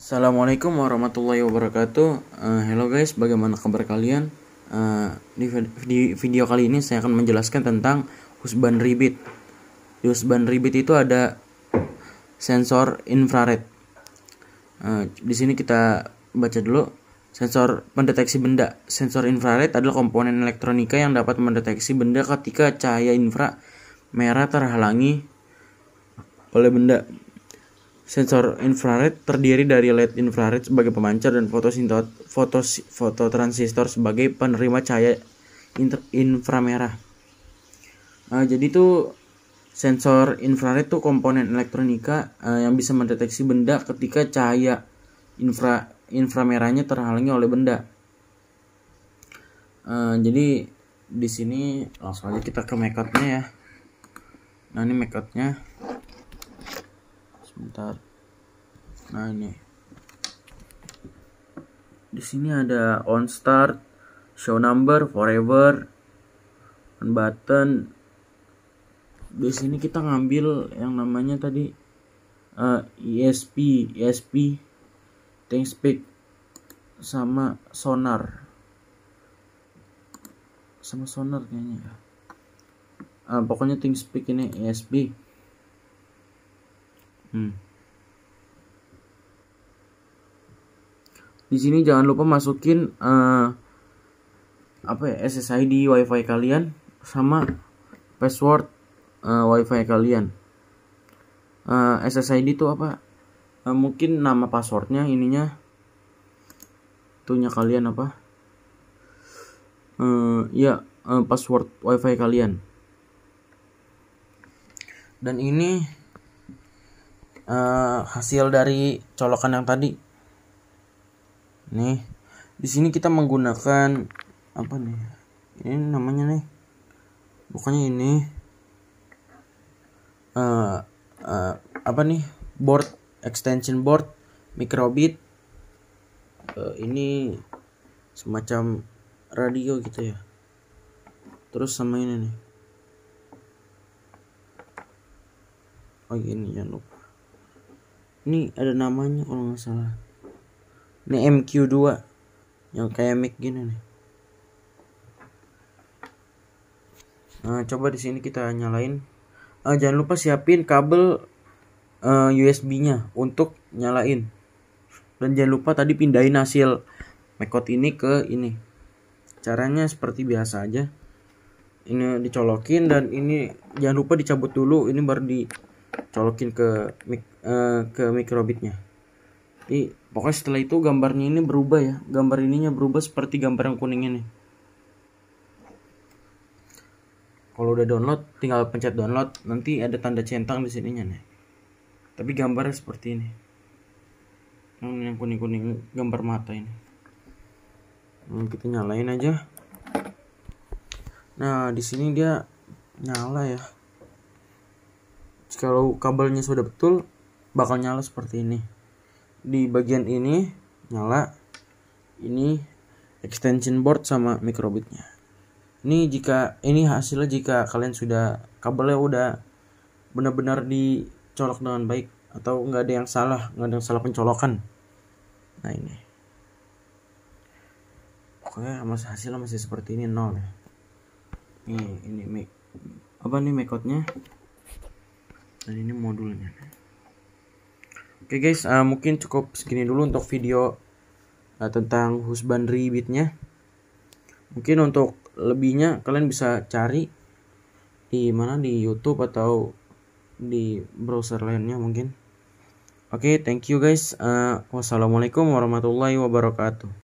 Assalamualaikum warahmatullahi wabarakatuh. Uh, hello guys, bagaimana kabar kalian? Uh, di, di video kali ini saya akan menjelaskan tentang husband ribit. Di husband itu ada sensor infrared. Uh, di sini kita baca dulu sensor pendeteksi benda. Sensor infrared adalah komponen elektronika yang dapat mendeteksi benda ketika cahaya infra merah terhalangi oleh benda Sensor infrared terdiri dari LED infrared sebagai pemancar dan fototransistor sebagai penerima cahaya inframerah. Uh, jadi itu sensor infrared itu komponen elektronika eh, yang bisa mendeteksi benda ketika cahaya infra inframerahnya terhalangi oleh benda. Uh, jadi di sini langsung aja kita ke makeupnya ya. Nah ini makeupnya sebentar nah ini di sini ada on start show number forever on button di sini kita ngambil yang namanya tadi uh, eh, ESP ESP think speak sama sonar sama sonar kayaknya ya uh, pokoknya think speak ini ESP hmm di sini jangan lupa masukin uh, apa ya SSID WiFi kalian sama password uh, WiFi kalian. Uh, eh, SSID itu apa? Uh, mungkin nama passwordnya ininya tuhnya kalian apa? Uh, ya uh, password WiFi kalian. Dan ini uh, hasil dari colokan yang tadi nih di sini kita menggunakan apa nih ini namanya nih bukannya ini uh, uh, apa nih board extension board microbit uh, ini semacam radio gitu ya terus sama ini nih oh ini jangan lupa ini ada namanya kalau nggak salah ini MQ2 yang kayak mic gini nih. Nah, coba di sini kita nyalain. Uh, jangan lupa siapin kabel uh, eh, USB-nya untuk nyalain. Dan jangan lupa tadi pindahin hasil mekot ini ke ini. Caranya seperti biasa aja. Ini dicolokin dan ini jangan lupa dicabut dulu. Ini baru dicolokin ke mic, uh, ke microbitnya. Jadi pokoknya setelah itu gambarnya ini berubah ya gambar ininya berubah seperti gambar yang kuning ini kalau udah download tinggal pencet download nanti ada tanda centang di sininya nih tapi gambarnya seperti ini yang kuning kuning gambar mata ini nah, kita nyalain aja nah di sini dia nyala ya kalau kabelnya sudah betul bakal nyala seperti ini di bagian ini nyala ini extension board sama microbitnya ini jika ini hasilnya jika kalian sudah kabelnya udah benar-benar dicolok dengan baik atau nggak ada yang salah nggak ada yang salah pencolokan nah ini pokoknya masih hasilnya masih seperti ini nol ya ini ini make apa nih make dan ini modulnya Oke okay guys, uh, mungkin cukup segini dulu untuk video uh, tentang husband ribitnya. Mungkin untuk lebihnya kalian bisa cari di mana di YouTube atau di browser lainnya mungkin. Oke, okay, thank you guys. Uh, wassalamualaikum warahmatullahi wabarakatuh.